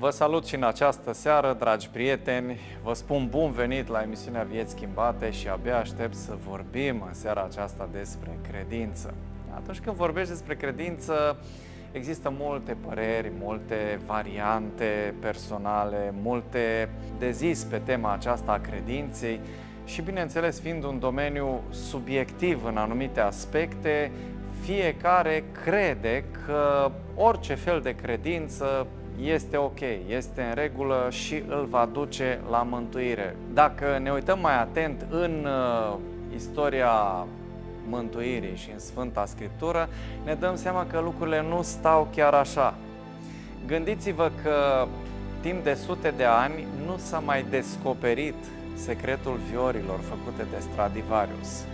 Vă salut și în această seară, dragi prieteni. Vă spun bun venit la emisiunea Vieți Schimbate și abia aștept să vorbim în seara aceasta despre credință. Atunci când vorbești despre credință, există multe păreri, multe variante personale, multe de zis pe tema aceasta a credinței și, bineînțeles, fiind un domeniu subiectiv în anumite aspecte, fiecare crede că orice fel de credință este ok, este în regulă și îl va duce la mântuire. Dacă ne uităm mai atent în uh, istoria mântuirii și în Sfânta Scriptură, ne dăm seama că lucrurile nu stau chiar așa. Gândiți-vă că timp de sute de ani nu s-a mai descoperit secretul viorilor făcute de Stradivarius.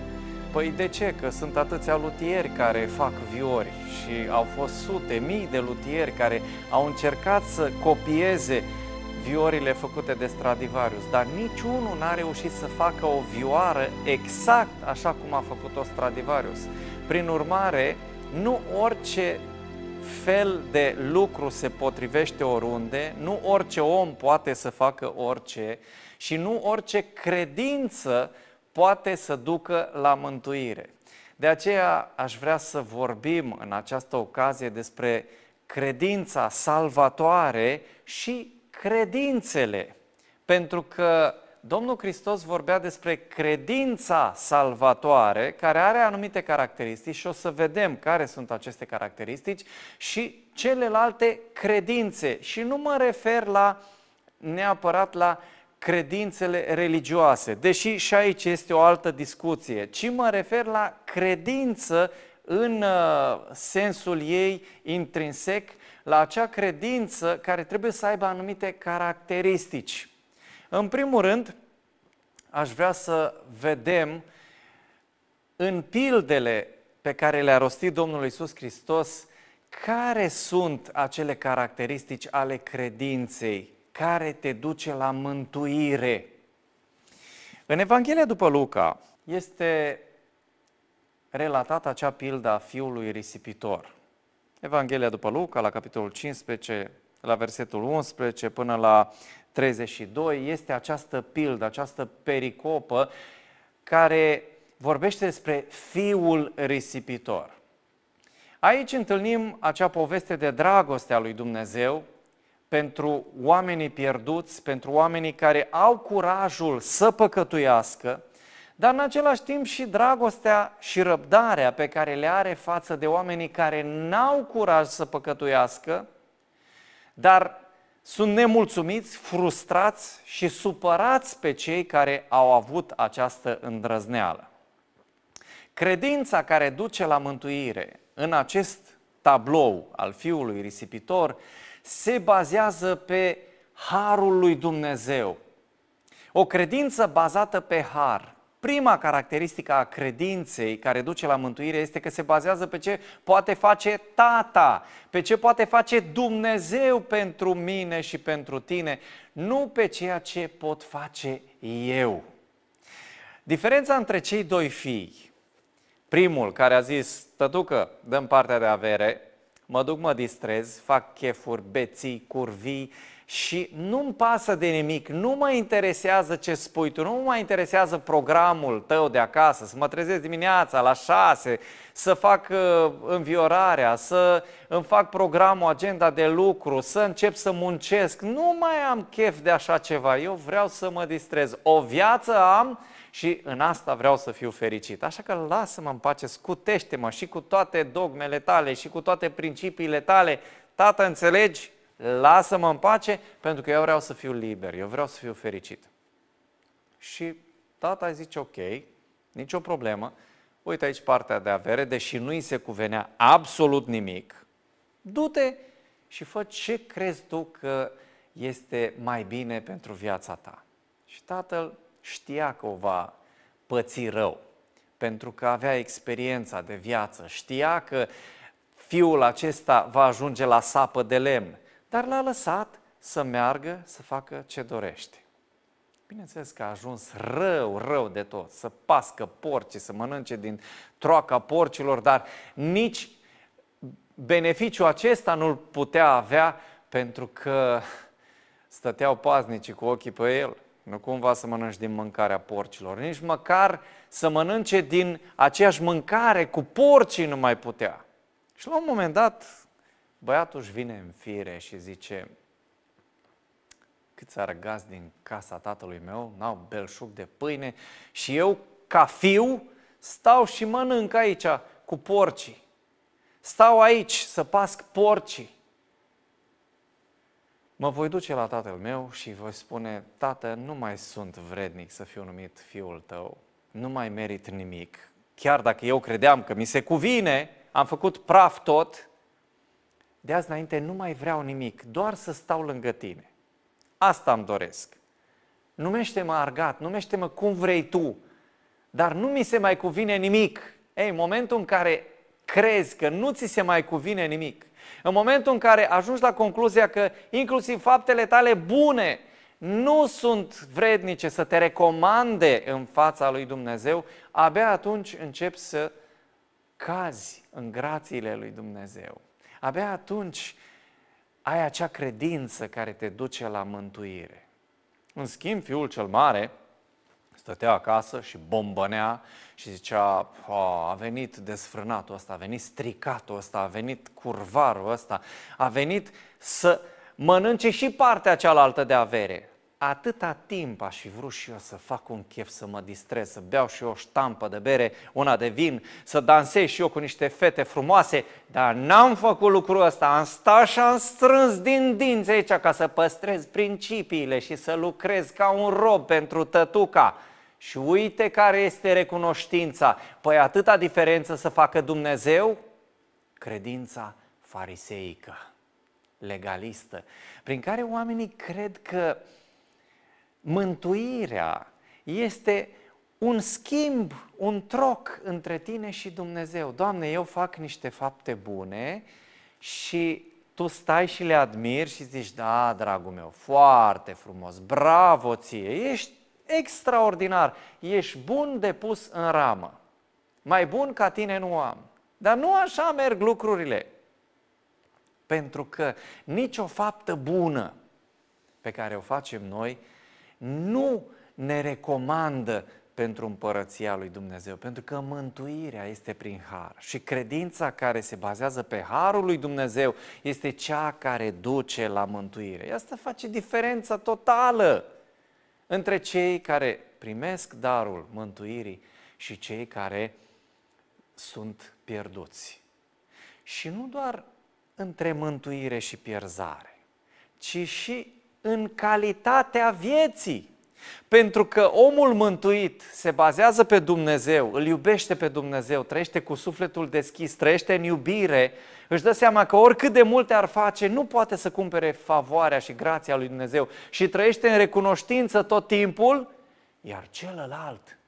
Păi de ce? Că sunt atâția lutieri care fac viori și au fost sute, mii de lutieri care au încercat să copieze viorile făcute de Stradivarius, dar niciunul n-a reușit să facă o vioară exact așa cum a făcut-o Stradivarius. Prin urmare, nu orice fel de lucru se potrivește oriunde, nu orice om poate să facă orice și nu orice credință poate să ducă la mântuire. De aceea aș vrea să vorbim în această ocazie despre credința salvatoare și credințele. Pentru că Domnul Hristos vorbea despre credința salvatoare, care are anumite caracteristici și o să vedem care sunt aceste caracteristici și celelalte credințe. Și nu mă refer la neapărat la uh, credințele religioase, deși și aici este o altă discuție, ci mă refer la credință în uh, sensul ei intrinsec, la acea credință care trebuie să aibă anumite caracteristici. În primul rând, aș vrea să vedem în pildele pe care le-a rostit Domnul Isus Hristos, care sunt acele caracteristici ale credinței care te duce la mântuire. În Evanghelia după Luca este relatată acea pildă a fiului risipitor. Evanghelia după Luca, la capitolul 15, la versetul 11 până la 32, este această pildă, această pericopă care vorbește despre fiul risipitor. Aici întâlnim acea poveste de dragoste a lui Dumnezeu pentru oamenii pierduți, pentru oamenii care au curajul să păcătuiască, dar în același timp și dragostea și răbdarea pe care le are față de oamenii care n-au curaj să păcătuiască, dar sunt nemulțumiți, frustrați și supărați pe cei care au avut această îndrăzneală. Credința care duce la mântuire în acest tablou al fiului risipitor se bazează pe harul lui Dumnezeu. O credință bazată pe har. Prima caracteristică a credinței care duce la mântuire este că se bazează pe ce poate face Tata, pe ce poate face Dumnezeu pentru mine și pentru tine, nu pe ceea ce pot face eu. Diferența între cei doi fii, primul care a zis, tătucă, dăm partea de avere, mă duc, mă distrez, fac chefuri, beții, curvii și nu-mi pasă de nimic, nu mă interesează ce spui tu, nu mă interesează programul tău de acasă, să mă trezesc dimineața la șase, să fac uh, înviorarea, să îmi fac programul, agenda de lucru, să încep să muncesc, nu mai am chef de așa ceva, eu vreau să mă distrez. O viață am și în asta vreau să fiu fericit. Așa că lasă-mă în pace, scutește-mă și cu toate dogmele tale și cu toate principiile tale. Tată, înțelegi? Lasă-mă în pace pentru că eu vreau să fiu liber, eu vreau să fiu fericit. Și tata zice, ok, nicio problemă, uite aici partea de avere, deși nu îi se cuvenea absolut nimic, du-te și fă ce crezi tu că este mai bine pentru viața ta. Și tatăl știa că o va păți rău, pentru că avea experiența de viață, știa că fiul acesta va ajunge la sapă de lemn, dar l-a lăsat să meargă să facă ce dorește. Bineînțeles că a ajuns rău, rău de tot, să pască porci, să mănânce din troaca porcilor, dar nici beneficiul acesta nu-l putea avea pentru că stăteau paznicii cu ochii pe el. Nu cumva să mănânci din mâncarea porcilor, nici măcar să mănânce din aceeași mâncare cu porcii nu mai putea. Și la un moment dat, băiatul își vine în fire și zice, câți argați din casa tatălui meu, n-au belșug de pâine și eu, ca fiu, stau și mănânc aici cu porcii. Stau aici să pasc porcii. Mă voi duce la tatăl meu și voi spune, tată, nu mai sunt vrednic să fiu numit fiul tău, nu mai merit nimic. Chiar dacă eu credeam că mi se cuvine, am făcut praf tot, de azi înainte nu mai vreau nimic, doar să stau lângă tine. Asta îmi doresc. Numește-mă argat, numește-mă cum vrei tu, dar nu mi se mai cuvine nimic. Ei, momentul în care crezi că nu ți se mai cuvine nimic, în momentul în care ajungi la concluzia că inclusiv faptele tale bune nu sunt vrednice să te recomande în fața lui Dumnezeu, abia atunci începi să cazi în grațiile lui Dumnezeu. Abia atunci ai acea credință care te duce la mântuire. În schimb, Fiul cel Mare, stătea acasă și bombănea și zicea, a venit desfrânatul ăsta, a venit stricatul ăsta, a venit curvarul ăsta, a venit să mănânce și partea cealaltă de avere. Atâta timp aș fi vrut și eu să fac un chef, să mă distrez, să beau și eu o ștampă de bere, una de vin, să dansez și eu cu niște fete frumoase, dar n-am făcut lucrul ăsta, am stat și am strâns din dinți aici ca să păstrez principiile și să lucrez ca un rob pentru tătuca. Și uite care este recunoștința. Păi atâta diferență să facă Dumnezeu? Credința fariseică, legalistă, prin care oamenii cred că mântuirea este un schimb, un troc între tine și Dumnezeu. Doamne, eu fac niște fapte bune și tu stai și le admiri și zici, da, dragul meu, foarte frumos, bravo ție, ești extraordinar, ești bun de pus în ramă. Mai bun ca tine nu am. Dar nu așa merg lucrurile. Pentru că nicio faptă bună pe care o facem noi nu ne recomandă pentru împărăția lui Dumnezeu, pentru că mântuirea este prin har și credința care se bazează pe harul lui Dumnezeu este cea care duce la mântuire. Asta face diferența totală între cei care primesc darul mântuirii și cei care sunt pierduți. Și nu doar între mântuire și pierzare, ci și în calitatea vieții. Pentru că omul mântuit se bazează pe Dumnezeu, îl iubește pe Dumnezeu, trăiește cu sufletul deschis, trăiește în iubire, își dă seama că oricât de multe ar face, nu poate să cumpere favoarea și grația lui Dumnezeu și trăiește în recunoștință tot timpul, iar celălalt,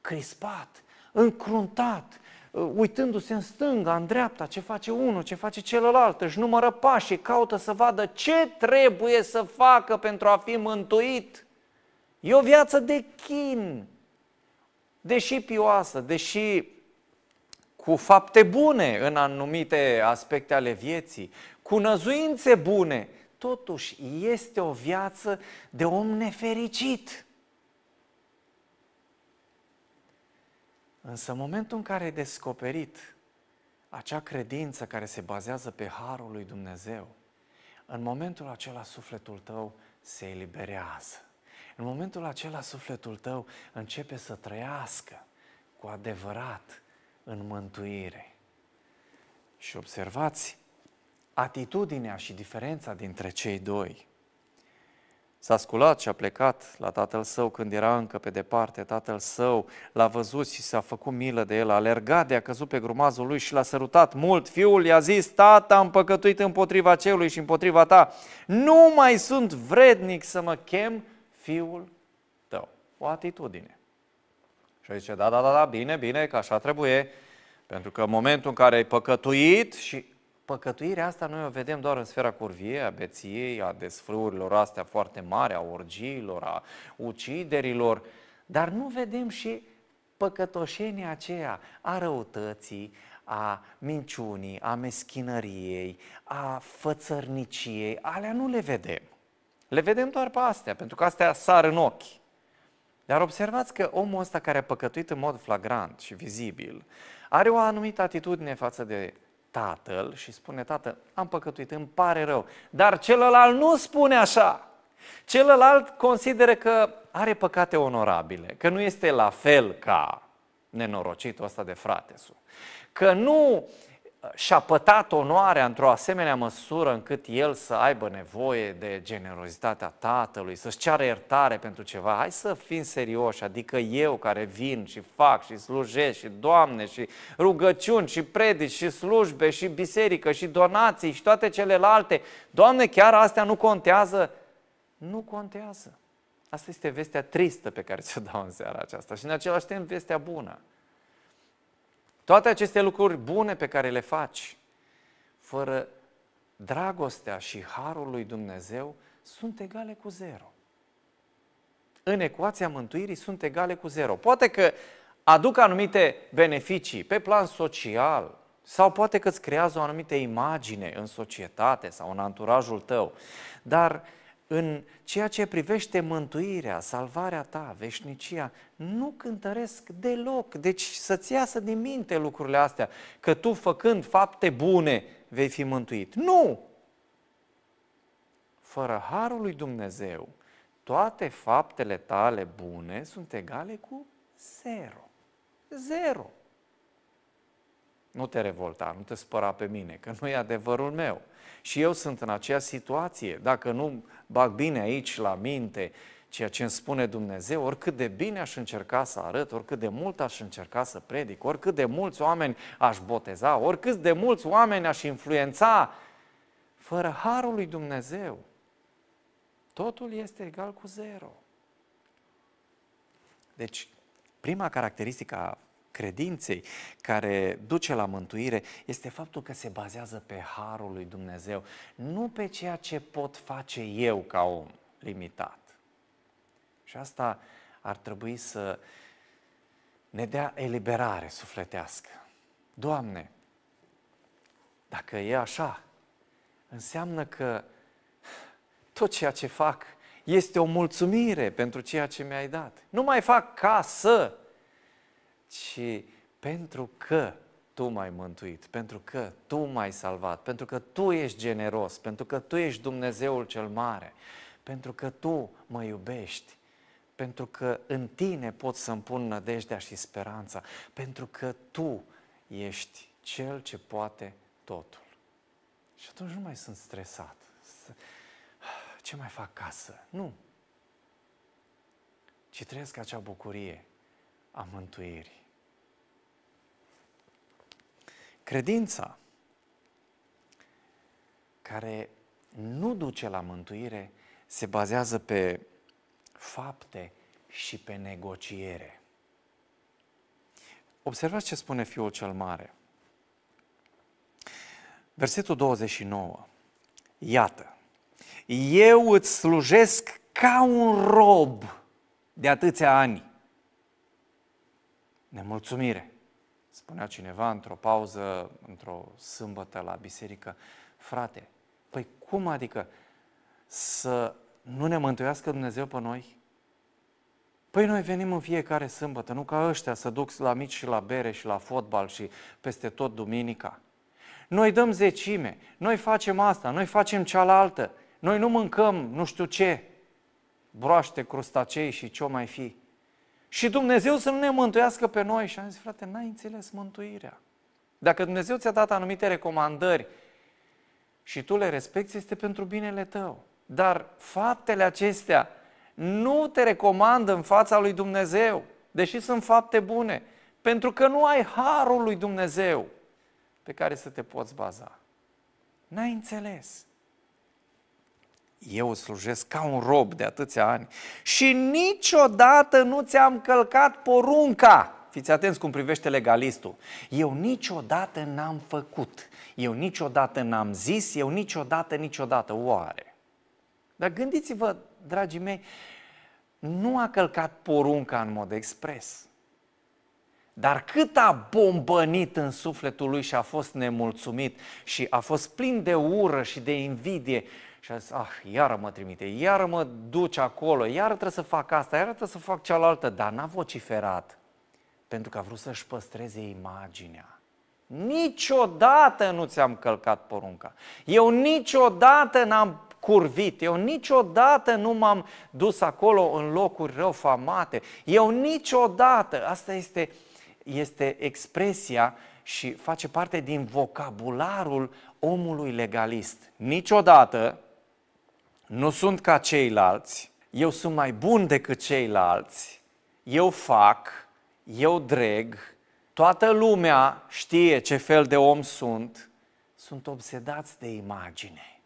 crispat, încruntat, uitându-se în stânga, în dreapta, ce face unul, ce face celălalt, își numără pașii, caută să vadă ce trebuie să facă pentru a fi mântuit – E o viață de chin, deși pioasă, deși cu fapte bune în anumite aspecte ale vieții, cu năzuințe bune, totuși este o viață de om nefericit. Însă în momentul în care ai descoperit acea credință care se bazează pe harul lui Dumnezeu, în momentul acela sufletul tău se eliberează. În momentul acela, sufletul tău începe să trăiască cu adevărat în mântuire. Și observați atitudinea și diferența dintre cei doi. S-a sculat și a plecat la tatăl său când era încă pe departe. Tatăl său l-a văzut și s-a făcut milă de el, a alergat de a căzut pe grumazul lui și l-a sărutat mult. Fiul i-a zis, tata, am păcătuit împotriva celui și împotriva ta. Nu mai sunt vrednic să mă chem fiul tău. O atitudine. Și zice, da, da, da, da, bine, bine, că așa trebuie, pentru că în momentul în care ai păcătuit și păcătuirea asta noi o vedem doar în sfera curviei, a beției, a desfrurilor astea foarte mari, a orgiilor, a uciderilor, dar nu vedem și păcătoșenia aceea a răutății, a minciunii, a meschinăriei, a fățărniciei, alea nu le vedem. Le vedem doar pe astea, pentru că astea sar în ochi. Dar observați că omul ăsta care a păcătuit în mod flagrant și vizibil, are o anumită atitudine față de tatăl și spune, tată, am păcătuit, îmi pare rău. Dar celălalt nu spune așa. Celălalt consideră că are păcate onorabile, că nu este la fel ca nenorocitul ăsta de fratesul, că nu și-a pătat onoarea într-o asemenea măsură încât el să aibă nevoie de generozitatea tatălui, să-și ceară iertare pentru ceva. Hai să fim serioși, adică eu care vin și fac și slujesc și Doamne și rugăciuni și predici și slujbe și biserică și donații și toate celelalte. Doamne, chiar astea nu contează? Nu contează. Asta este vestea tristă pe care ți-o dau în seara aceasta și în același timp vestea bună. Toate aceste lucruri bune pe care le faci, fără dragostea și harul lui Dumnezeu, sunt egale cu zero. În ecuația mântuirii sunt egale cu zero. Poate că aduc anumite beneficii pe plan social, sau poate că îți creează o anumită imagine în societate sau în anturajul tău, dar în ceea ce privește mântuirea, salvarea ta, veșnicia, nu cântăresc deloc. Deci să-ți iasă din minte lucrurile astea, că tu făcând fapte bune vei fi mântuit. Nu! Fără harul lui Dumnezeu, toate faptele tale bune sunt egale cu zero. Zero. Nu te revolta, nu te spăra pe mine, că nu e adevărul meu. Și eu sunt în acea situație. Dacă nu bag bine aici la minte ceea ce îmi spune Dumnezeu, oricât de bine aș încerca să arăt, oricât de mult aș încerca să predic, oricât de mulți oameni aș boteza, oricât de mulți oameni aș influența, fără harul lui Dumnezeu, totul este egal cu zero. Deci, prima caracteristică a credinței care duce la mântuire este faptul că se bazează pe harul lui Dumnezeu, nu pe ceea ce pot face eu ca om limitat. Și asta ar trebui să ne dea eliberare sufletească. Doamne, dacă e așa, înseamnă că tot ceea ce fac este o mulțumire pentru ceea ce mi-ai dat. Nu mai fac ca să ci pentru că tu m-ai mântuit, pentru că tu m-ai salvat, pentru că tu ești generos, pentru că tu ești Dumnezeul cel mare, pentru că tu mă iubești, pentru că în tine pot să-mi pun nădejdea și speranța, pentru că tu ești cel ce poate totul. Și atunci nu mai sunt stresat. Ah, ce mai fac casă? Nu. Ci trăiesc acea bucurie a mântuirii. Credința care nu duce la mântuire se bazează pe fapte și pe negociere. Observați ce spune Fiul cel Mare. Versetul 29. Iată, eu îți slujesc ca un rob de atâția ani nemulțumire. Spunea cineva într-o pauză, într-o sâmbătă la biserică, frate, păi cum adică să nu ne mântuiască Dumnezeu pe noi? Păi noi venim în fiecare sâmbătă, nu ca ăștia să duc la mici și la bere și la fotbal și peste tot duminica. Noi dăm zecime, noi facem asta, noi facem cealaltă, noi nu mâncăm nu știu ce, broaște, crustacei și ce mai fi. Și Dumnezeu să nu ne mântuiască pe noi. Și am zis, frate, n-ai înțeles mântuirea. Dacă Dumnezeu ți-a dat anumite recomandări și tu le respecti, este pentru binele tău. Dar faptele acestea nu te recomandă în fața lui Dumnezeu, deși sunt fapte bune, pentru că nu ai harul lui Dumnezeu pe care să te poți baza. N-ai înțeles eu slujesc ca un rob de atâția ani și niciodată nu ți-am călcat porunca. Fiți atenți cum privește legalistul. Eu niciodată n-am făcut, eu niciodată n-am zis, eu niciodată, niciodată. Oare? Dar gândiți-vă, dragii mei, nu a călcat porunca în mod expres. Dar cât a bombănit în sufletul lui și a fost nemulțumit și a fost plin de ură și de invidie și a zis, ah, iară mă trimite, iară mă duce acolo, iară trebuie să fac asta, iară trebuie să fac cealaltă, dar n-a vociferat pentru că a vrut să-și păstreze imaginea. Niciodată nu ți-am călcat porunca. Eu niciodată n-am curvit, eu niciodată nu m-am dus acolo în locuri rău Eu niciodată, asta este, este expresia și face parte din vocabularul omului legalist. Niciodată nu sunt ca ceilalți, eu sunt mai bun decât ceilalți, eu fac, eu dreg, toată lumea știe ce fel de om sunt, sunt obsedați de imagine.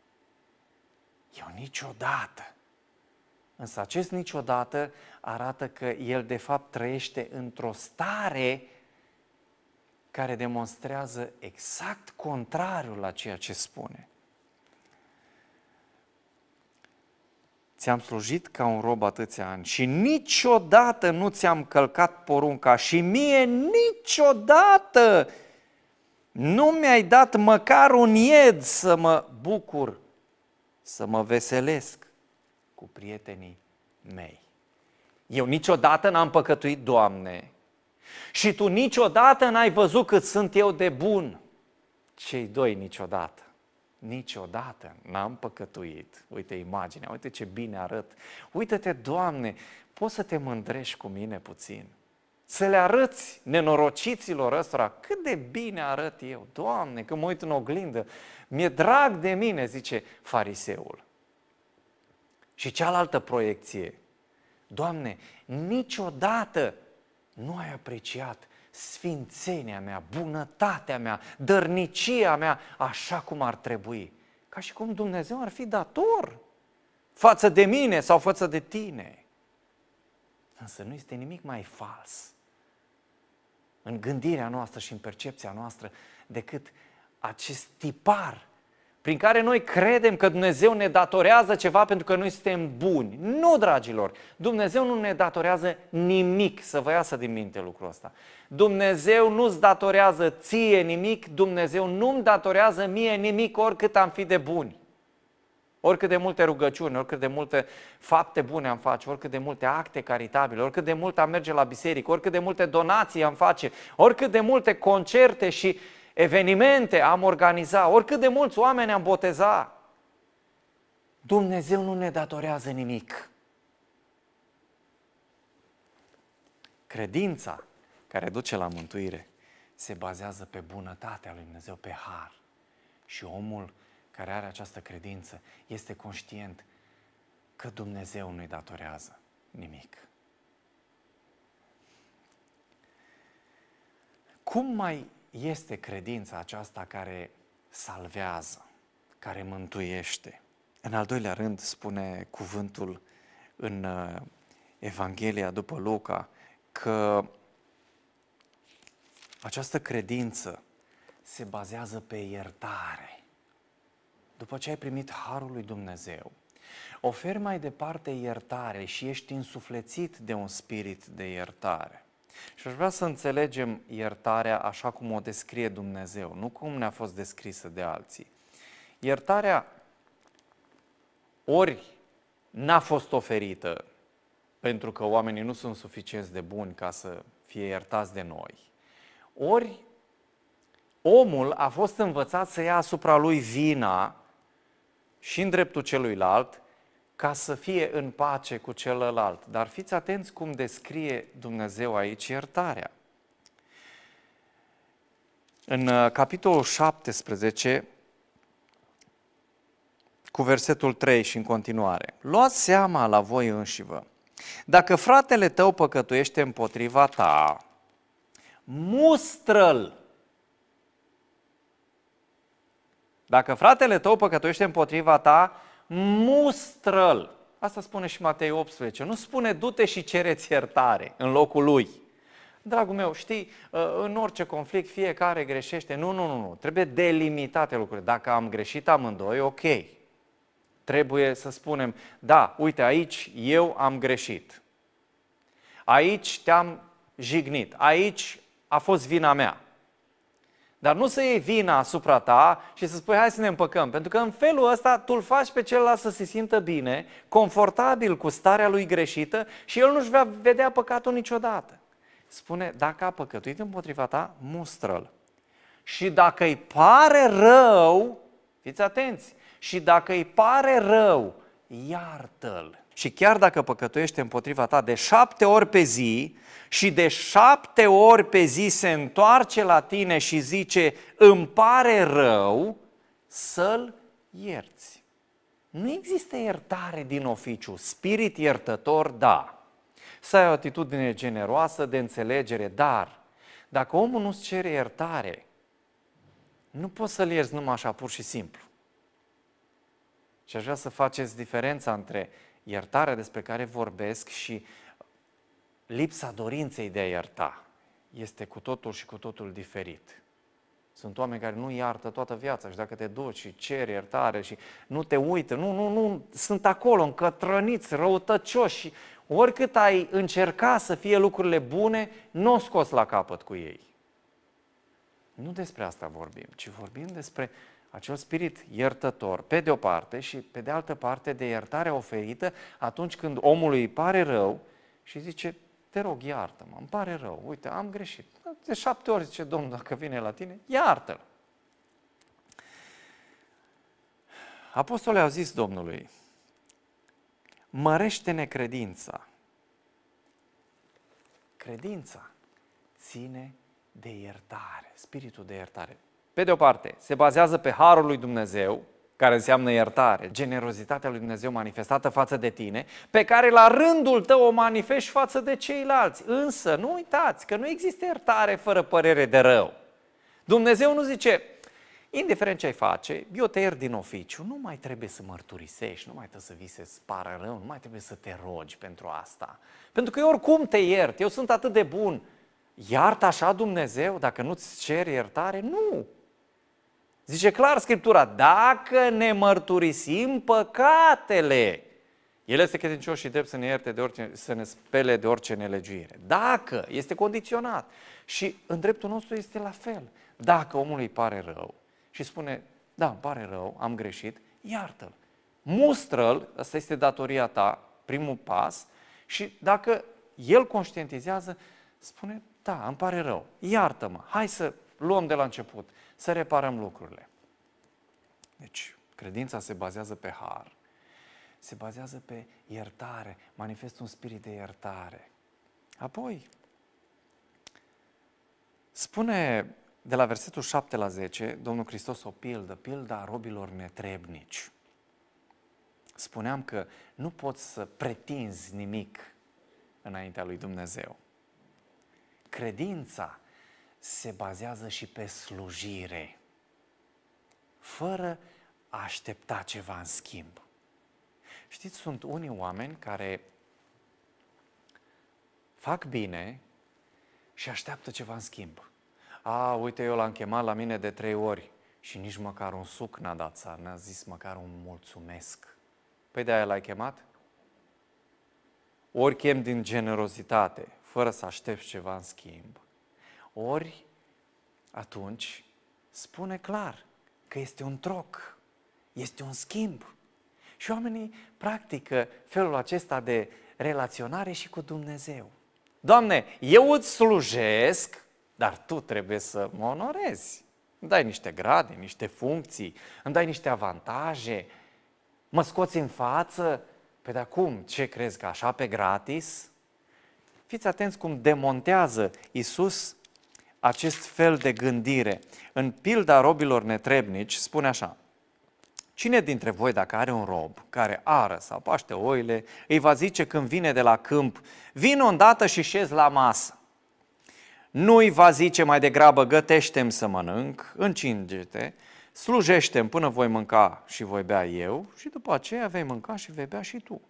Eu niciodată. Însă acest niciodată arată că el de fapt trăiește într-o stare care demonstrează exact contrariul la ceea ce spune. ți-am slujit ca un rob atâția ani și niciodată nu ți-am călcat porunca și mie niciodată nu mi-ai dat măcar un ied să mă bucur, să mă veselesc cu prietenii mei. Eu niciodată n-am păcătuit, Doamne, și Tu niciodată n-ai văzut cât sunt eu de bun. Cei doi niciodată niciodată n-am păcătuit. Uite imaginea, uite ce bine arăt. Uită-te, Doamne, poți să te mândrești cu mine puțin? Să le arăți nenorociților ăstora cât de bine arăt eu. Doamne, când mă uit în oglindă, mi-e drag de mine, zice fariseul. Și cealaltă proiecție. Doamne, niciodată nu ai apreciat sfințenia mea, bunătatea mea, dărnicia mea, așa cum ar trebui. Ca și cum Dumnezeu ar fi dator față de mine sau față de tine. Însă nu este nimic mai fals în gândirea noastră și în percepția noastră decât acest tipar prin care noi credem că Dumnezeu ne datorează ceva pentru că noi suntem buni. Nu, dragilor! Dumnezeu nu ne datorează nimic să vă iasă din minte lucrul ăsta. Dumnezeu nu-ți datorează ție nimic, Dumnezeu nu-mi datorează mie nimic oricât am fi de buni. Oricât de multe rugăciuni, oricât de multe fapte bune am face, oricât de multe acte caritabile, oricât de mult am merge la biserică, oricât de multe donații am face, oricât de multe concerte și uh, evenimente am organiza, oricât de mulți oameni am boteza, Dumnezeu nu ne datorează nimic. Credința care duce la mântuire se bazează pe bunătatea lui Dumnezeu, pe har. Și omul care are această credință este conștient că Dumnezeu nu-i datorează nimic. Cum mai este credința aceasta care salvează, care mântuiește. În al doilea rând, spune cuvântul în uh, Evanghelia după Luca că această credință se bazează pe iertare. După ce ai primit harul lui Dumnezeu, oferi mai departe iertare și ești însuflețit de un spirit de iertare. Și aș vrea să înțelegem iertarea așa cum o descrie Dumnezeu, nu cum ne-a fost descrisă de alții. Iertarea ori n-a fost oferită pentru că oamenii nu sunt suficienți de buni ca să fie iertați de noi, ori omul a fost învățat să ia asupra lui vina și în dreptul celuilalt ca să fie în pace cu celălalt. Dar fiți atenți cum descrie Dumnezeu aici iertarea. În uh, capitolul 17, cu versetul 3 și în continuare. Luați seama la voi înșivă. Dacă fratele tău păcătuiește împotriva ta, mustră-l. Dacă fratele tău păcătuiește împotriva ta, mustră-l. Asta spune și Matei 18. Nu spune du-te și cereți iertare în locul lui. Dragul meu, știi, ă, în orice conflict fiecare greșește. Nu, nu, nu, nu. Trebuie delimitate lucrurile. Dacă am greșit amândoi, ok. Trebuie să spunem, da, uite, aici eu am greșit. Aici te-am jignit. Aici a fost vina mea. Dar nu să iei vina asupra ta și să spui hai să ne împăcăm. Pentru că în felul ăsta tu îl faci pe celălalt să se simtă bine, confortabil cu starea lui greșită și el nu-și va vedea păcatul niciodată. Spune, dacă a păcătuit împotriva ta, mustră-l. Și dacă îi pare rău, fiți atenți, și dacă îi pare rău, iartă-l. Și chiar dacă păcătuiește împotriva ta de șapte ori pe zi și de șapte ori pe zi se întoarce la tine și zice îmi pare rău, să-l ierți. Nu există iertare din oficiu, spirit iertător, da. Să ai o atitudine generoasă, de înțelegere, dar dacă omul nu-ți cere iertare, nu poți să-l ierți numai așa, pur și simplu. Și aș vrea să faceți diferența între iertarea despre care vorbesc și lipsa dorinței de a ierta este cu totul și cu totul diferit. Sunt oameni care nu iartă toată viața și dacă te duci și ceri iertare și nu te uită, nu, nu, nu, sunt acolo încătrăniți, răutăcioși și oricât ai încerca să fie lucrurile bune, nu o scos la capăt cu ei. Nu despre asta vorbim, ci vorbim despre acel spirit iertător, pe de o parte și pe de altă parte de iertare oferită atunci când omului îi pare rău și zice, te rog, iartă-mă, îmi pare rău, uite, am greșit. De șapte ori zice Domnul, dacă vine la tine, iartă-l. Apostolii au zis Domnului, mărește-ne credința. Credința ține de iertare, spiritul de iertare pe de o parte, se bazează pe harul lui Dumnezeu, care înseamnă iertare, generozitatea lui Dumnezeu manifestată față de tine, pe care la rândul tău o manifesti față de ceilalți. Însă, nu uitați că nu există iertare fără părere de rău. Dumnezeu nu zice, indiferent ce ai face, eu te iert din oficiu, nu mai trebuie să mărturisești, nu mai trebuie să vii să spară rău, nu mai trebuie să te rogi pentru asta. Pentru că eu oricum te iert, eu sunt atât de bun. Iartă așa Dumnezeu dacă nu-ți cer iertare? Nu! Zice clar Scriptura, dacă ne mărturisim păcatele, el este credincios și drept să ne ierte de orice, să ne spele de orice nelegiuire. Dacă, este condiționat. Și în dreptul nostru este la fel. Dacă omul îi pare rău și spune, da, îmi pare rău, am greșit, iartă-l. Mustră-l, asta este datoria ta, primul pas, și dacă el conștientizează, spune, da, îmi pare rău, iartă-mă, hai să luăm de la început să reparăm lucrurile. Deci, credința se bazează pe har, se bazează pe iertare, manifestă un spirit de iertare. Apoi, spune de la versetul 7 la 10, Domnul Hristos o pildă, pilda robilor netrebnici. Spuneam că nu poți să pretinzi nimic înaintea lui Dumnezeu. Credința se bazează și pe slujire, fără a aștepta ceva în schimb. Știți, sunt unii oameni care fac bine și așteaptă ceva în schimb. A, uite, eu l-am chemat la mine de trei ori și nici măcar un suc n-a dat țar, n-a zis măcar un mulțumesc. Păi de-aia l-ai chemat? Ori chem din generozitate, fără să aștepți ceva în schimb, ori, atunci, spune clar că este un troc, este un schimb. Și oamenii practică felul acesta de relaționare și cu Dumnezeu. Doamne, eu îți slujesc, dar tu trebuie să mă onorezi. Îmi dai niște grade, niște funcții, îmi dai niște avantaje, mă scoți în față. Pe păi de acum, ce crezi că așa pe gratis? Fiți atenți cum demontează Isus acest fel de gândire. În pilda robilor netrebnici spune așa, Cine dintre voi, dacă are un rob care ară sau paște oile, îi va zice când vine de la câmp, vin odată și șez la masă. Nu îi va zice mai degrabă, gătește-mi să mănânc, încinge-te, slujește-mi până voi mânca și voi bea eu și după aceea vei mânca și vei bea și tu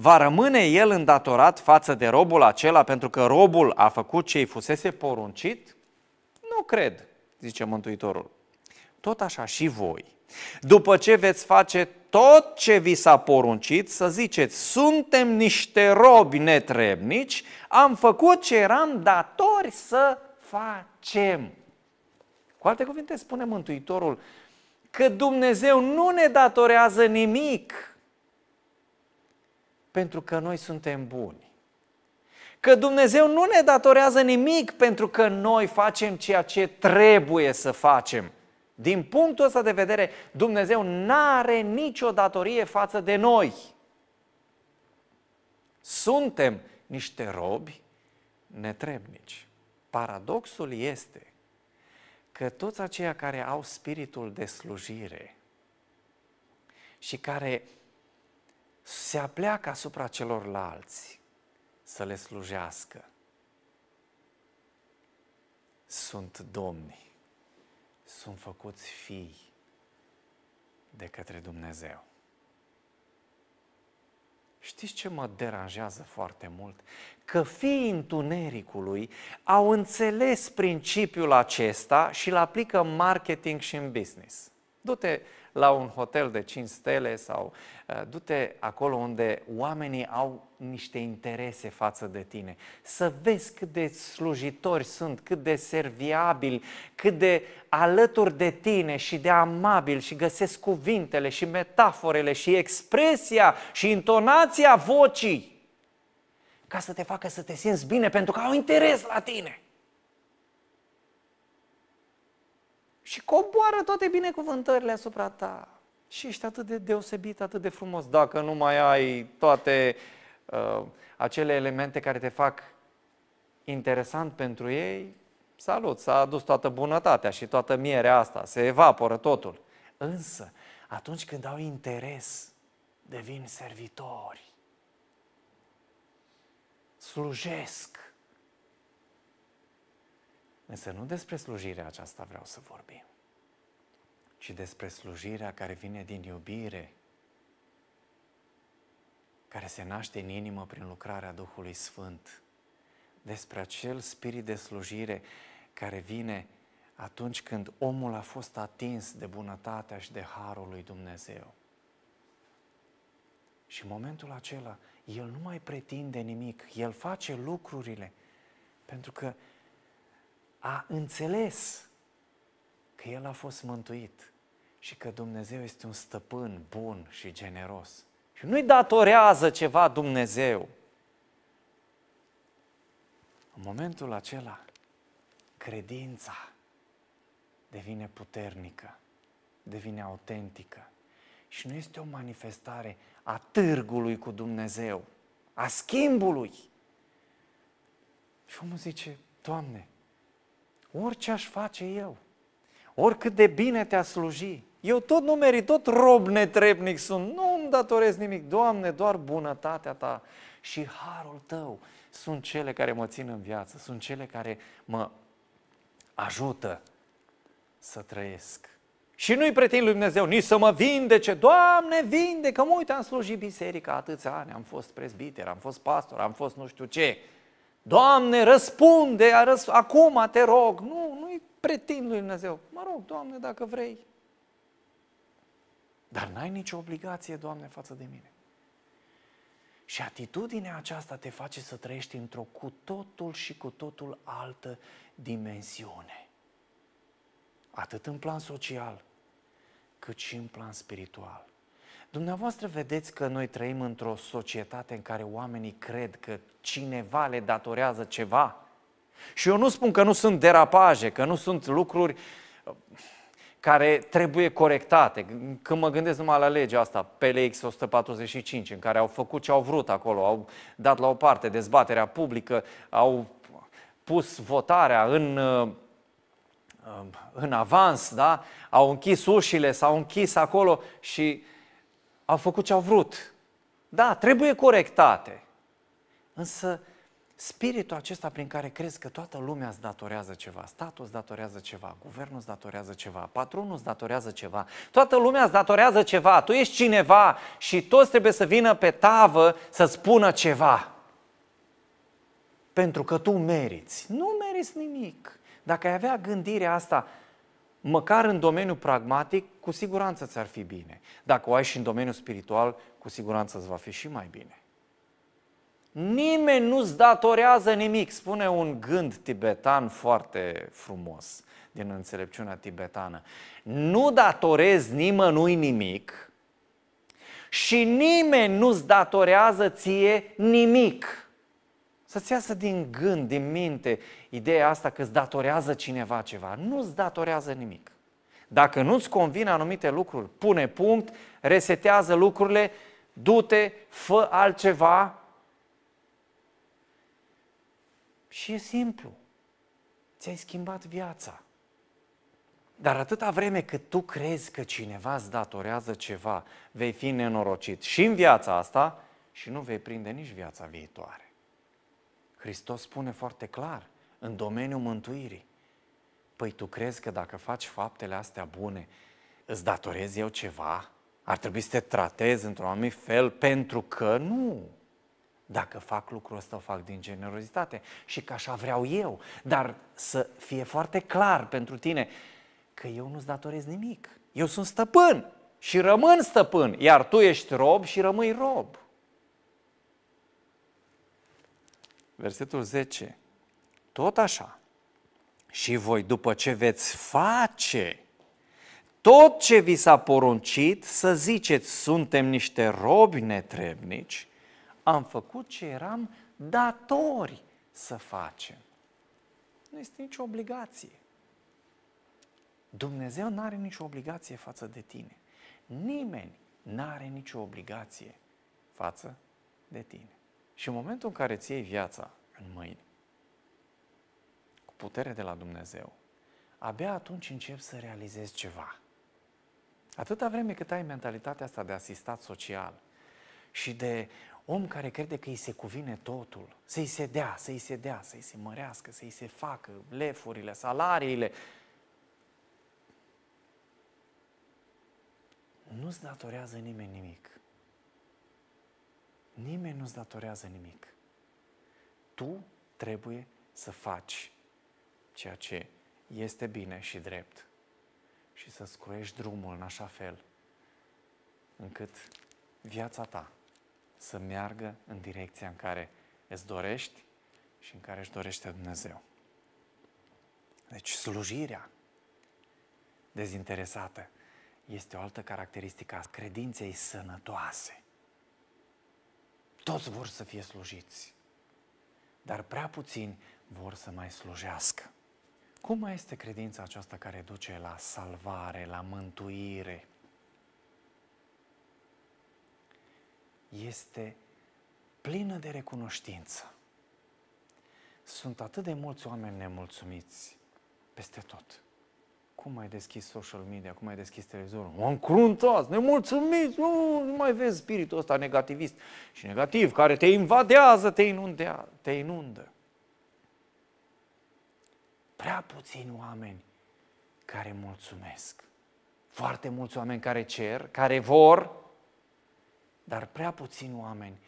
va rămâne el îndatorat față de robul acela pentru că robul a făcut ce îi fusese poruncit? Nu cred, zice Mântuitorul. Tot așa și voi. După ce veți face tot ce vi s-a poruncit, să ziceți, suntem niște robi netrebnici, am făcut ce eram datori să facem. Cu alte cuvinte, spune Mântuitorul că Dumnezeu nu ne datorează nimic pentru că noi suntem buni. Că Dumnezeu nu ne datorează nimic pentru că noi facem ceea ce trebuie să facem. Din punctul ăsta de vedere, Dumnezeu nu are nicio datorie față de noi. Suntem niște robi netrebnici. Paradoxul este că toți aceia care au spiritul de slujire și care se apleacă asupra celorlalți să le slujească. Sunt domni, sunt făcuți fii de către Dumnezeu. Știți ce mă deranjează foarte mult? Că fiii întunericului au înțeles principiul acesta și îl aplică în marketing și în business. Du-te la un hotel de 5 stele sau uh, du-te acolo unde oamenii au niște interese față de tine. Să vezi cât de slujitori sunt, cât de serviabili, cât de alături de tine și de amabil și găsesc cuvintele și metaforele și expresia și intonația vocii ca să te facă să te simți bine pentru că au interes la tine. și coboară toate binecuvântările asupra ta. Și ești atât de deosebit, atât de frumos, dacă nu mai ai toate uh, acele elemente care te fac interesant pentru ei, salut, s-a adus toată bunătatea și toată mierea asta, se evaporă totul. Însă, atunci când au interes, devin servitori. Slujesc Însă nu despre slujirea aceasta vreau să vorbim, ci despre slujirea care vine din iubire, care se naște în inimă prin lucrarea Duhului Sfânt, despre acel spirit de slujire care vine atunci când omul a fost atins de bunătatea și de harul lui Dumnezeu. Și în momentul acela, el nu mai pretinde nimic, el face lucrurile pentru că a înțeles că el a fost mântuit și că Dumnezeu este un stăpân bun și generos. Și nu-i datorează ceva Dumnezeu. În momentul acela, credința devine puternică, devine autentică și nu este o manifestare a târgului cu Dumnezeu, a schimbului. Și omul zice, Doamne, Orice aș face eu, oricât de bine te-a sluji, eu tot nu merit, tot rob netrebnic sunt, nu îmi datorez nimic. Doamne, doar bunătatea Ta și harul Tău sunt cele care mă țin în viață, sunt cele care mă ajută să trăiesc. Și nu-i pretind lui Dumnezeu nici să mă vindece. Doamne, vindecă! Mă uite, am slujit biserica atâția ani, am fost prezbiter, am fost pastor, am fost nu știu ce. Doamne, răspunde, răs... acum te rog. Nu, nu-i pretind lui Dumnezeu. Mă rog, Doamne, dacă vrei. Dar n-ai nicio obligație, Doamne, față de mine. Și atitudinea aceasta te face să trăiești într-o cu totul și cu totul altă dimensiune. Atât în plan social, cât și în plan spiritual. Dumneavoastră vedeți că noi trăim într-o societate în care oamenii cred că cineva le datorează ceva. Și eu nu spun că nu sunt derapaje, că nu sunt lucruri uh, care trebuie corectate. Când mă gândesc numai la legea asta, PLX 145, în care au făcut ce au vrut acolo, au dat la o parte dezbaterea publică, au pus votarea în, uh, uh, în avans, da? au închis ușile, s-au închis acolo și uh, au făcut ce au vrut. Da, trebuie corectate. Însă spiritul acesta prin care crezi că toată lumea îți datorează ceva, statul îți datorează ceva, guvernul îți datorează ceva, patronul îți datorează ceva, toată lumea îți datorează ceva, tu ești cineva și toți trebuie să vină pe tavă să spună ceva. Pentru că tu meriți. Nu meriți nimic. Dacă ai avea gândirea asta, măcar în domeniul pragmatic, cu siguranță ți-ar fi bine. Dacă o ai și în domeniul spiritual, cu siguranță îți va fi și mai bine. Nimeni nu-ți datorează nimic, spune un gând tibetan foarte frumos din înțelepciunea tibetană. Nu datorezi nimănui nimic și nimeni nu-ți datorează ție nimic. Să-ți iasă din gând, din minte ideea asta că îți datorează cineva ceva. Nu îți datorează nimic. Dacă nu-ți convine anumite lucruri, pune punct, resetează lucrurile, du-te, fă altceva. Și e simplu. Ți-ai schimbat viața. Dar atâta vreme cât tu crezi că cineva îți datorează ceva, vei fi nenorocit și în viața asta și nu vei prinde nici viața viitoare. Hristos spune foarte clar, în domeniul mântuirii. Păi tu crezi că dacă faci faptele astea bune, îți datorez eu ceva? Ar trebui să te tratezi într-un anumit fel pentru că nu. Dacă fac lucrul ăsta, o fac din generozitate și că așa vreau eu. Dar să fie foarte clar pentru tine că eu nu-ți datorez nimic. Eu sunt stăpân și rămân stăpân, iar tu ești rob și rămâi rob. Versetul 10. Tot așa. Și voi, după ce veți face tot ce vi s-a poruncit, să ziceți, suntem niște robi netrebnici, am făcut ce eram datori să facem. Nu este nicio obligație. Dumnezeu nu are nicio obligație față de tine. Nimeni nu are nicio obligație față de tine. Și în momentul în care îți iei viața în mâini putere de la Dumnezeu, abia atunci începi să realizezi ceva. Atâta vreme cât ai mentalitatea asta de asistat social și de om care crede că îi se cuvine totul, să-i se dea, să-i se dea, să-i se mărească, să-i se facă lefurile, salariile, nu-ți datorează nimeni nimic. Nimeni nu-ți datorează nimic. Tu trebuie să faci ceea ce este bine și drept și să scruiești drumul în așa fel încât viața ta să meargă în direcția în care îți dorești și în care își dorește Dumnezeu. Deci slujirea dezinteresată este o altă caracteristică a credinței sănătoase. Toți vor să fie slujiți, dar prea puțini vor să mai slujească. Cum mai este credința aceasta care duce la salvare, la mântuire? Este plină de recunoștință. Sunt atât de mulți oameni nemulțumiți peste tot. Cum ai deschis social media, cum ai deschis televizorul? Mă încruntați, nemulțumiți, nu, nu mai vezi spiritul ăsta negativist și negativ care te invadează, te, inundea, te inundă prea puțini oameni care mulțumesc. Foarte mulți oameni care cer, care vor, dar prea puțini oameni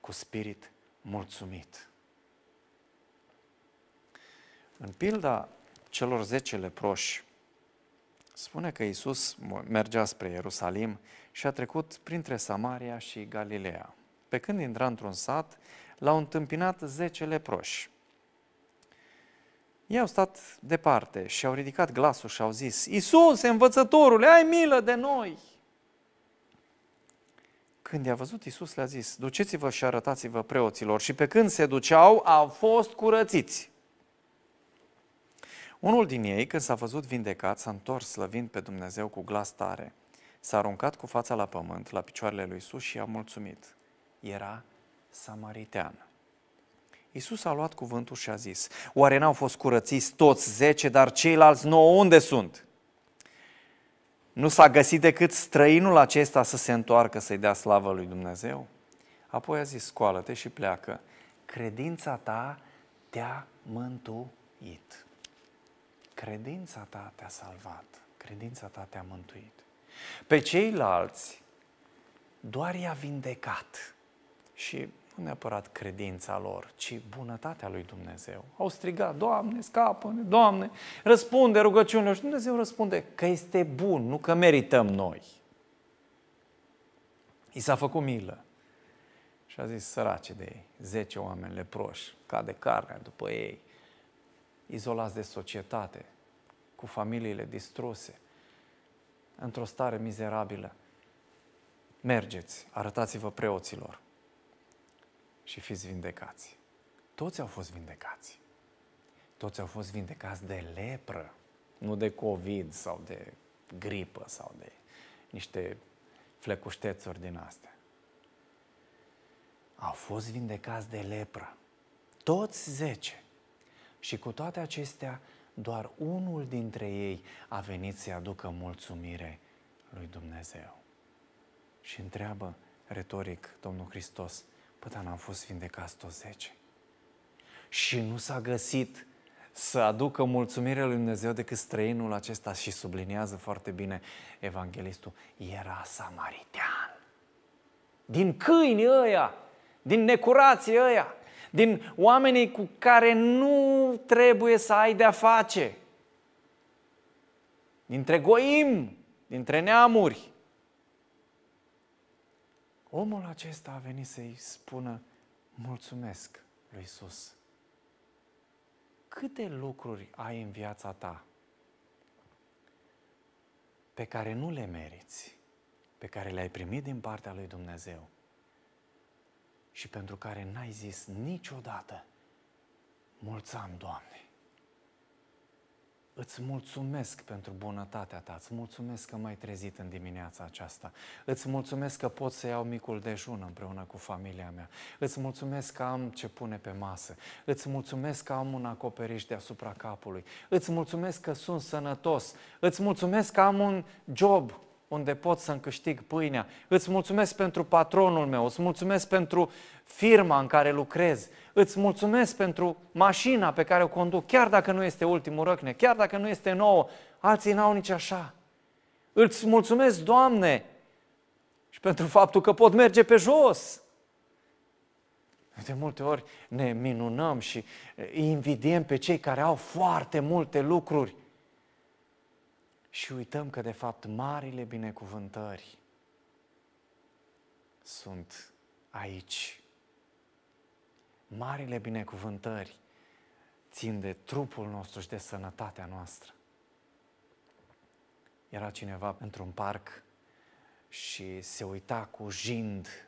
cu spirit mulțumit. În pilda celor zece leproși, spune că Iisus mergea spre Ierusalim și a trecut printre Samaria și Galileea. Pe când intra într-un sat, l-au întâmpinat zece leproși ei au stat departe și au ridicat glasul și au zis, Iisuse, învățătorule, ai milă de noi! Când i-a văzut Iisus, le-a zis, duceți-vă și arătați-vă preoților. Și pe când se duceau, au fost curățiți. Unul din ei, când s-a văzut vindecat, s-a întors slăvind pe Dumnezeu cu glas tare. S-a aruncat cu fața la pământ, la picioarele lui Iisus și i-a mulțumit. Era samaritean. Isus a luat cuvântul și a zis, oare n-au fost curățiți toți zece, dar ceilalți nouă unde sunt? Nu s-a găsit decât străinul acesta să se întoarcă să-i dea slavă lui Dumnezeu? Apoi a zis, scoală-te și pleacă. Credința ta te-a mântuit. Credința ta te-a salvat. Credința ta te-a mântuit. Pe ceilalți doar i-a vindecat. Și nu neapărat credința lor, ci bunătatea lui Dumnezeu. Au strigat, Doamne, scapă-ne, Doamne, răspunde rugăciunilor. Și Dumnezeu răspunde că este bun, nu că merităm noi. I s-a făcut milă. Și a zis sărace de ei, zece oameni leproși, cade carnea după ei, izolați de societate, cu familiile distruse, într-o stare mizerabilă. Mergeți, arătați-vă preoților și fiți vindecați. Toți au fost vindecați. Toți au fost vindecați de lepră, nu de COVID sau de gripă sau de niște flecuștețuri din astea. Au fost vindecați de lepră. Toți zece. Și cu toate acestea, doar unul dintre ei a venit să-i aducă mulțumire lui Dumnezeu. Și întreabă retoric Domnul Hristos, Păi dar n-am fost vindecați toți zece. Și nu s-a găsit să aducă mulțumirea lui Dumnezeu decât străinul acesta și subliniază foarte bine evanghelistul, era samaritean. Din câini ăia, din necurații ăia, din oamenii cu care nu trebuie să ai de-a face, dintre goim, dintre neamuri omul acesta a venit să-i spună mulțumesc lui Isus. Câte lucruri ai în viața ta pe care nu le meriți, pe care le-ai primit din partea lui Dumnezeu și pentru care n-ai zis niciodată, mulți ani, Doamne! Îți mulțumesc pentru bunătatea ta, îți mulțumesc că m-ai trezit în dimineața aceasta, îți mulțumesc că pot să iau micul dejun împreună cu familia mea, îți mulțumesc că am ce pune pe masă, îți mulțumesc că am un acoperiș deasupra capului, îți mulțumesc că sunt sănătos, îți mulțumesc că am un job unde pot să-mi câștig pâinea. Îți mulțumesc pentru patronul meu, îți mulțumesc pentru firma în care lucrez, îți mulțumesc pentru mașina pe care o conduc, chiar dacă nu este ultimul răcne, chiar dacă nu este nouă, alții n-au nici așa. Îți mulțumesc, Doamne, și pentru faptul că pot merge pe jos. De multe ori ne minunăm și invidiem pe cei care au foarte multe lucruri și uităm că, de fapt, marile binecuvântări sunt aici. Marile binecuvântări țin de trupul nostru și de sănătatea noastră. Era cineva într-un parc și se uita cu jind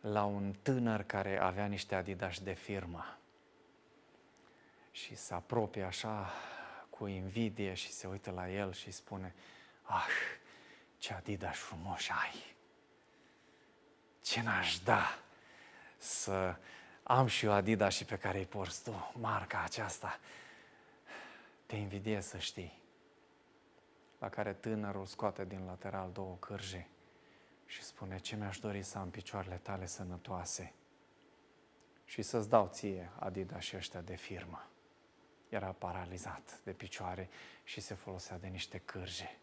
la un tânăr care avea niște adidași de firmă și se apropie așa cu invidie și se uită la el și spune Ah, ce adidas frumos ai! Ce n-aș da să am și eu adidas și pe care îi porți tu, marca aceasta. Te invidie să știi. La care tânărul scoate din lateral două cârje și spune, ce mi-aș dori să am picioarele tale sănătoase și să-ți dau ție adidas și ăștia de firmă era paralizat de picioare și se folosea de niște cârje.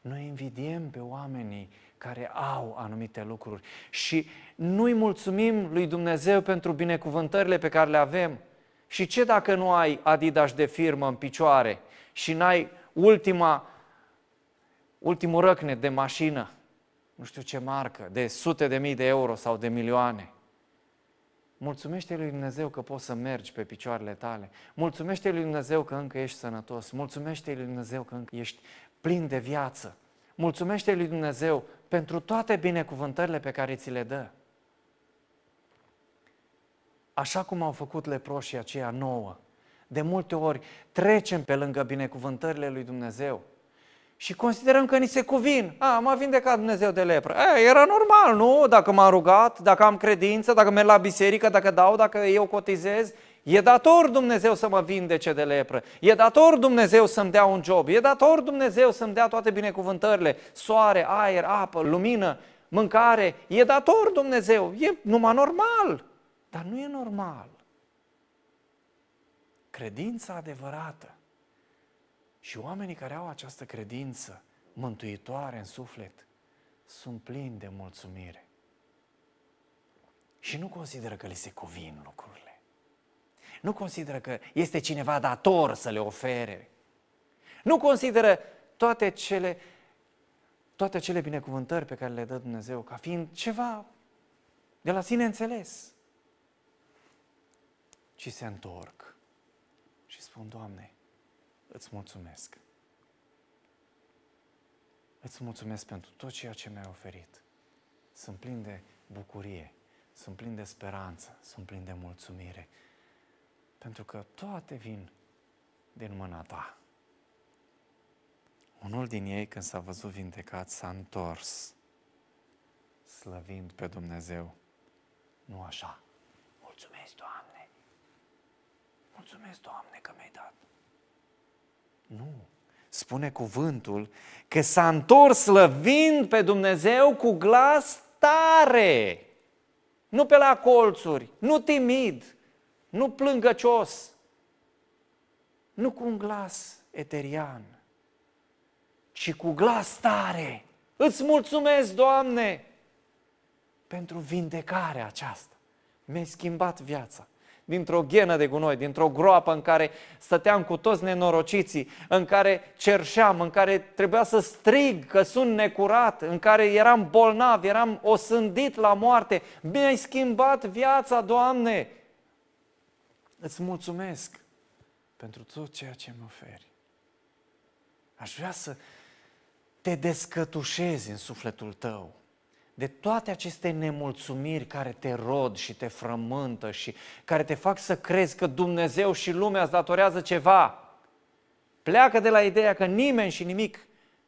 Noi invidiem pe oamenii care au anumite lucruri și nu-i mulțumim lui Dumnezeu pentru binecuvântările pe care le avem. Și ce dacă nu ai Adidas de firmă în picioare și n-ai ultima, ultimul răcnet de mașină, nu știu ce marcă, de sute de mii de euro sau de milioane? Mulțumește lui Dumnezeu că poți să mergi pe picioarele tale. Mulțumește lui Dumnezeu că încă ești sănătos. Mulțumește lui Dumnezeu că încă ești plin de viață. Mulțumește lui Dumnezeu pentru toate binecuvântările pe care ți le dă. Așa cum au făcut leproșii aceia nouă, de multe ori trecem pe lângă binecuvântările lui Dumnezeu și considerăm că ni se cuvin. A, m-a vindecat Dumnezeu de lepră. A, era normal, nu? Dacă m-am rugat, dacă am credință, dacă merg la biserică, dacă dau, dacă eu cotizez, e dator Dumnezeu să mă vindece de lepră. E dator Dumnezeu să-mi dea un job. E dator Dumnezeu să-mi dea toate binecuvântările. Soare, aer, apă, lumină, mâncare. E dator Dumnezeu. E numai normal. Dar nu e normal. Credința adevărată și oamenii care au această credință mântuitoare în suflet sunt plini de mulțumire. Și nu consideră că le se cuvin lucrurile. Nu consideră că este cineva dator să le ofere. Nu consideră toate cele, toate cele binecuvântări pe care le dă Dumnezeu ca fiind ceva de la sine înțeles. Ci se întorc și spun, Doamne, îți mulțumesc. Îți mulțumesc pentru tot ceea ce mi-ai oferit. Sunt plin de bucurie, sunt plin de speranță, sunt plin de mulțumire. Pentru că toate vin din mâna ta. Unul din ei, când s-a văzut vindecat, s-a întors, slăvind pe Dumnezeu. Nu așa. Mulțumesc, Doamne! Mulțumesc, Doamne, că mi-ai dat nu. Spune cuvântul că s-a întors slăvind pe Dumnezeu cu glas tare. Nu pe la colțuri, nu timid, nu plângăcios, nu cu un glas eterian, ci cu glas tare. Îți mulțumesc, Doamne, pentru vindecarea aceasta. Mi-ai schimbat viața dintr-o ghenă de gunoi, dintr-o groapă în care stăteam cu toți nenorociții, în care cerșeam, în care trebuia să strig că sunt necurat, în care eram bolnav, eram osândit la moarte. Mi-ai schimbat viața, Doamne! Îți mulțumesc pentru tot ceea ce mi oferi. Aș vrea să te descătușezi în sufletul tău de toate aceste nemulțumiri care te rod și te frământă și care te fac să crezi că Dumnezeu și lumea îți datorează ceva. Pleacă de la ideea că nimeni și nimic,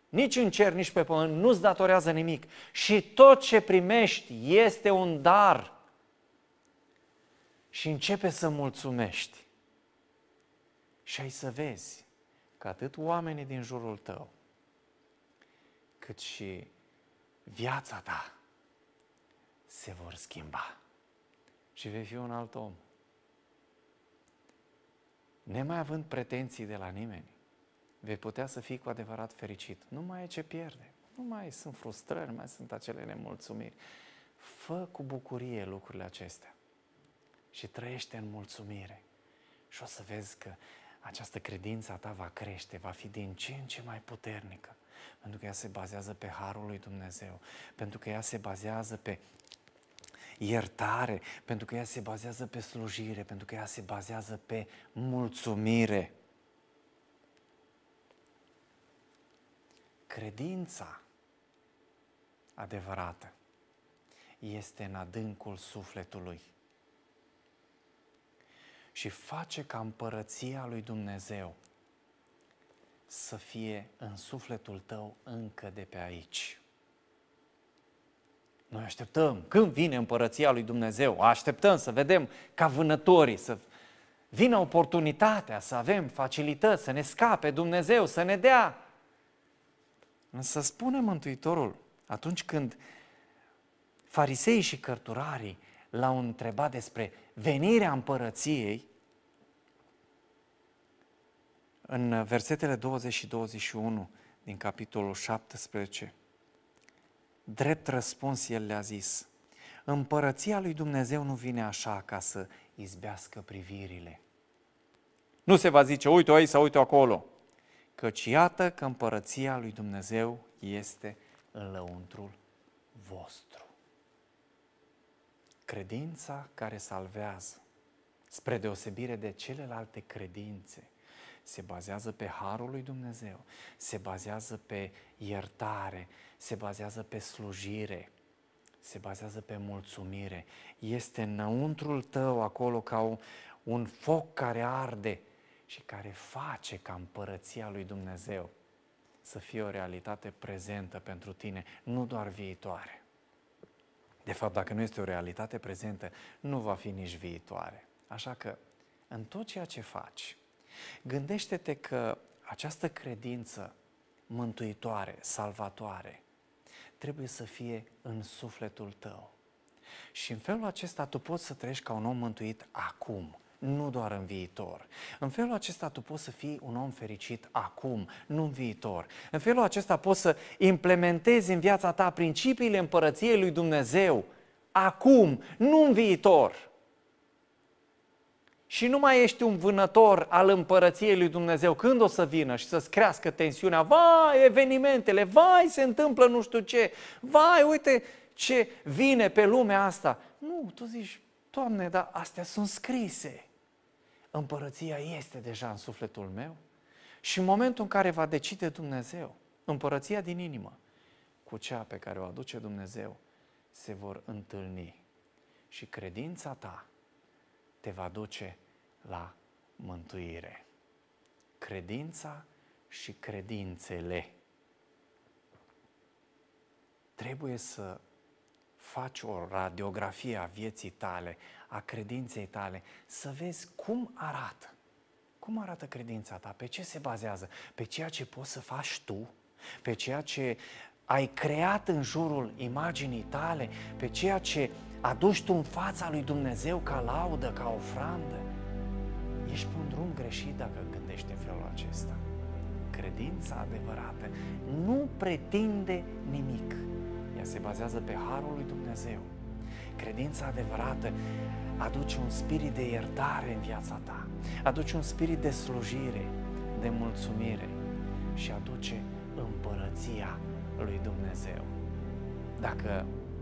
nici în cer, nici pe pământ, nu-ți datorează nimic. Și tot ce primești este un dar. Și începe să mulțumești. Și ai să vezi că atât oamenii din jurul tău, cât și viața ta se vor schimba și vei fi un alt om. Nemai având pretenții de la nimeni, vei putea să fii cu adevărat fericit. Nu mai e ce pierde, nu mai sunt frustrări, nu mai sunt acele nemulțumiri. Fă cu bucurie lucrurile acestea și trăiește în mulțumire. Și o să vezi că această credință a ta va crește, va fi din ce în ce mai puternică, pentru că ea se bazează pe harul lui Dumnezeu, pentru că ea se bazează pe iertare, pentru că ea se bazează pe slujire, pentru că ea se bazează pe mulțumire. Credința adevărată este în adâncul sufletului și face ca împărăția lui Dumnezeu să fie în sufletul tău încă de pe aici. Noi așteptăm când vine împărăția lui Dumnezeu. Așteptăm să vedem ca vânătorii, să vină oportunitatea să avem facilități, să ne scape Dumnezeu, să ne dea. Însă spune Mântuitorul, atunci când fariseii și cărturarii l-au întrebat despre venirea împărăției, în versetele 20 și 21 din capitolul 17, drept răspuns, el le-a zis, împărăția lui Dumnezeu nu vine așa ca să izbească privirile. Nu se va zice, uite aici sau uite acolo, căci iată că împărăția lui Dumnezeu este în lăuntrul vostru. Credința care salvează, spre deosebire de celelalte credințe, se bazează pe harul lui Dumnezeu, se bazează pe iertare, se bazează pe slujire, se bazează pe mulțumire. Este înăuntrul tău acolo ca un foc care arde și care face ca împărăția lui Dumnezeu să fie o realitate prezentă pentru tine, nu doar viitoare. De fapt, dacă nu este o realitate prezentă, nu va fi nici viitoare. Așa că, în tot ceea ce faci, Gândește-te că această credință mântuitoare, salvatoare, trebuie să fie în sufletul tău. Și în felul acesta tu poți să trăiești ca un om mântuit acum, nu doar în viitor. În felul acesta tu poți să fii un om fericit acum, nu în viitor. În felul acesta poți să implementezi în viața ta principiile împărăției lui Dumnezeu acum, nu în viitor și nu mai ești un vânător al împărăției lui Dumnezeu, când o să vină și să-ți crească tensiunea, vai, evenimentele, vai, se întâmplă nu știu ce, vai, uite ce vine pe lumea asta. Nu, tu zici, Doamne, dar astea sunt scrise. Împărăția este deja în sufletul meu și în momentul în care va decide Dumnezeu, împărăția din inimă, cu cea pe care o aduce Dumnezeu, se vor întâlni. Și credința ta te va duce la mântuire. Credința și credințele. Trebuie să faci o radiografie a vieții tale, a credinței tale, să vezi cum arată. Cum arată credința ta? Pe ce se bazează? Pe ceea ce poți să faci tu? Pe ceea ce ai creat în jurul imaginii tale, pe ceea ce aduci tu în fața lui Dumnezeu ca laudă, ca ofrandă, ești pe un drum greșit dacă gândești în felul acesta. Credința adevărată nu pretinde nimic. Ea se bazează pe harul lui Dumnezeu. Credința adevărată aduce un spirit de iertare în viața ta, aduce un spirit de slujire, de mulțumire și aduce împărăția lui Dumnezeu. Dacă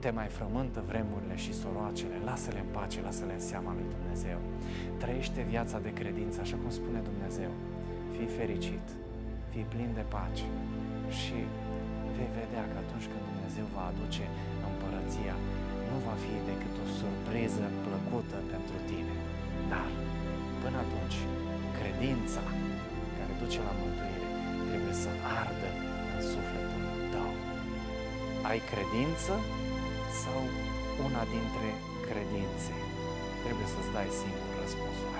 te mai frământă vremurile și soroacele, lasă-le în pace, lasă-le în seama lui Dumnezeu. Trăiește viața de credință, așa cum spune Dumnezeu. Fii fericit, fii plin de pace și vei vedea că atunci când Dumnezeu va aduce împărăția, nu va fi decât o surpriză plăcută pentru tine. Dar, până atunci, credința care duce la mântuire trebuie să ardă în suflet ai credință sau una dintre credințe? Trebuie să-ți dai singur răspunsul.